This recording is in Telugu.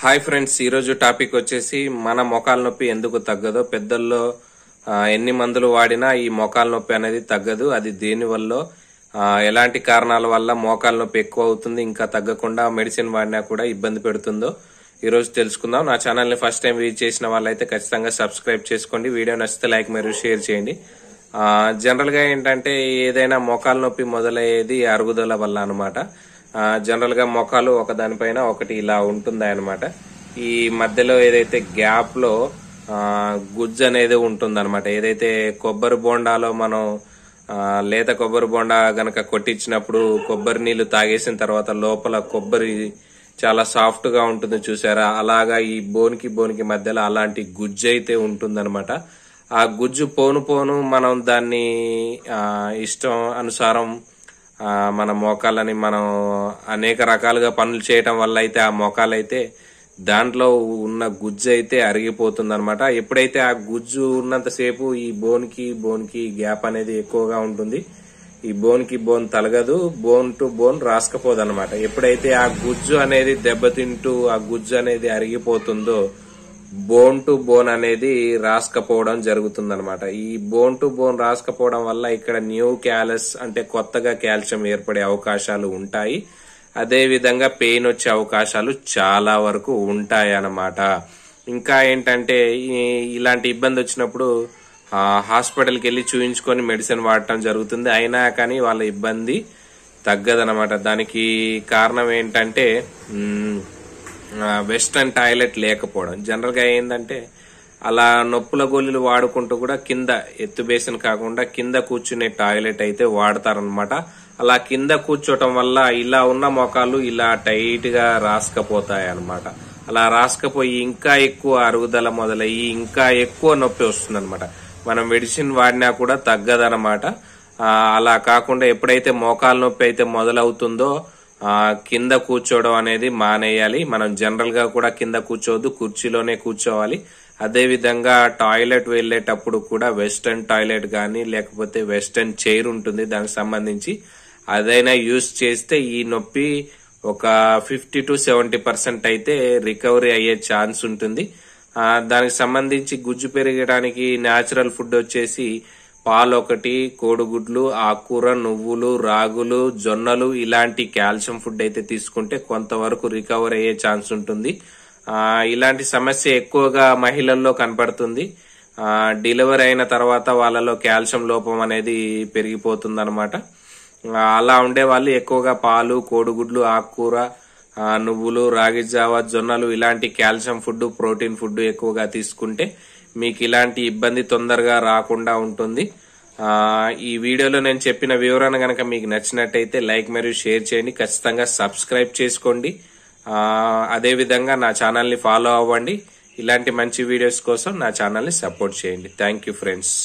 హాయ్ ఫ్రెండ్స్ ఈరోజు టాపిక్ వచ్చేసి మన మొఖాల నొప్పి ఎందుకు తగ్గదో పెద్దల్లో ఎన్ని మందులు వాడినా ఈ మోకాల నొప్పి అనేది తగ్గదు అది దేనివల్ల ఎలాంటి కారణాల వల్ల మోకాల నొప్పి ఎక్కువ అవుతుంది ఇంకా తగ్గకుండా మెడిసిన్ వాడినా కూడా ఇబ్బంది పెడుతుందో ఈరోజు తెలుసుకుందాం నా ఛానల్ని ఫస్ట్ టైం వీచ్ చేసిన వాళ్ళైతే ఖచ్చితంగా సబ్స్క్రైబ్ చేసుకోండి వీడియో నచ్చితే లైక్ మరియు షేర్ చేయండి జనరల్గా ఏంటంటే ఏదైనా మోకాల నొప్పి మొదలయ్యేది అరుగుదల వల్ల అనమాట జనరల్గా మొఖాలు ఒక దానిపైన ఒకటి ఇలా ఉంటుంది అనమాట ఈ మధ్యలో ఏదైతే గ్యాప్లో గుజ్జు అనేది ఉంటుందన్నమాట ఏదైతే కొబ్బరి బోండాలో మనం లేత కొబ్బరి బోండా గనక కొట్టించినప్పుడు కొబ్బరి నీళ్లు తాగేసిన తర్వాత లోపల కొబ్బరి చాలా సాఫ్ట్గా ఉంటుంది చూసారా అలాగా ఈ బోన్కి బోన్కి మధ్యలో అలాంటి గుజ్జు అయితే ఉంటుందన్నమాట ఆ గుజ్జు పోను పోను మనం దాన్ని ఇష్టం అనుసారం మన మోకాలని మనం అనేక రకాలుగా పనులు చేయటం వల్ల అయితే ఆ మోకాలు అయితే దాంట్లో ఉన్న గుజ్జు అయితే అరిగిపోతుంది అనమాట ఎప్పుడైతే ఆ గుజ్జు ఉన్నంతసేపు ఈ బోన్కి బోన్కి గ్యాప్ అనేది ఎక్కువగా ఉంటుంది ఈ బోన్కి బోన్ తలగదు బోన్ టు బోన్ రాసుకపోదు అనమాట ఎప్పుడైతే ఆ గుజ్జు అనేది దెబ్బతింటూ ఆ గుజ్జు అనేది అరిగిపోతుందో బోన్ టు బోన్ అనేది రాసుకపోవడం జరుగుతుందనమాట ఈ బోన్ టు బోన్ రాసుకపోవడం వల్ల ఇక్కడ న్యూ క్యాలస్ అంటే కొత్తగా కాల్షియం ఏర్పడే అవకాశాలు ఉంటాయి అదే విధంగా పెయిన్ వచ్చే అవకాశాలు చాలా వరకు ఉంటాయి అన్నమాట ఇంకా ఏంటంటే ఇలాంటి ఇబ్బంది వచ్చినప్పుడు హాస్పిటల్కి వెళ్ళి చూయించుకొని మెడిసిన్ వాడటం జరుగుతుంది అయినా కానీ వాళ్ళ ఇబ్బంది తగ్గదనమాట దానికి కారణం ఏంటంటే వెస్ట్రన్ టాయిలెట్ లేకపోవడం జనరల్గా ఏంటంటే అలా నొప్పుల గోళీలు వాడుకుంటూ కూడా కింద ఎత్తుబేసిన కాకుండా కింద కూర్చునే టాయిలెట్ అయితే వాడతారనమాట అలా కింద కూర్చోటం వల్ల ఇలా ఉన్న మొఖాలు ఇలా టైట్గా రాసుకపోతాయి అనమాట అలా రాసుకపోయి ఇంకా ఎక్కువ అరుగుదల మొదలయ్యి ఇంకా ఎక్కువ నొప్పి వస్తుంది అనమాట మనం మెడిసిన్ వాడినా కూడా తగ్గదనమాట అలా కాకుండా ఎప్పుడైతే మోకాలు నొప్పి అయితే మొదలవుతుందో కింద కూర్చోవడం అనేది మానేయాలి మనం జనరల్గా కూడా కింద కూర్చోవద్దు కుర్చీలోనే కూర్చోవాలి అదేవిధంగా టాయిలెట్ వెళ్ళేటప్పుడు కూడా వెస్టర్న్ టాయిలెట్ కానీ లేకపోతే వెస్టర్న్ చైర్ ఉంటుంది దానికి సంబంధించి అదైనా యూస్ చేస్తే ఈ నొప్పి ఒక ఫిఫ్టీ టు సెవెంటీ పర్సెంట్ అయితే రికవరీ అయ్యే ఛాన్స్ ఉంటుంది దానికి సంబంధించి గుజ్జు పెరగడానికి న్యాచురల్ ఫుడ్ వచ్చేసి పాలొకటి కోడిగుడ్లు ఆకుకూర నువ్వులు రాగులు జొన్నలు ఇలాంటి కాల్షియం ఫుడ్ అయితే తీసుకుంటే కొంతవరకు రికవర్ అయ్యే ఛాన్స్ ఉంటుంది ఇలాంటి సమస్య ఎక్కువగా మహిళల్లో కనపడుతుంది డెలివరీ అయిన తర్వాత వాళ్ళలో కాల్షియం లోపం అనేది పెరిగిపోతుంది అలా ఉండే వాళ్ళు ఎక్కువగా పాలు కోడిగుడ్లు ఆకుకూర నువ్వులు రాగి జావ జొన్నలు ఇలాంటి కాల్షియం ఫుడ్ ప్రోటీన్ ఫుడ్ ఎక్కువగా తీసుకుంటే మీకు ఇలాంటి ఇబ్బంది తొందరగా రాకుండా ఉంటుంది ఈ వీడియోలో నేను చెప్పిన వివరణ కనుక మీకు నచ్చినట్టయితే లైక్ మరియు షేర్ చేయండి ఖచ్చితంగా సబ్స్క్రైబ్ చేసుకోండి అదేవిధంగా నా ఛానల్ని ఫాలో అవ్వండి ఇలాంటి మంచి వీడియోస్ కోసం నా ఛానల్ని సపోర్ట్ చేయండి థ్యాంక్ ఫ్రెండ్స్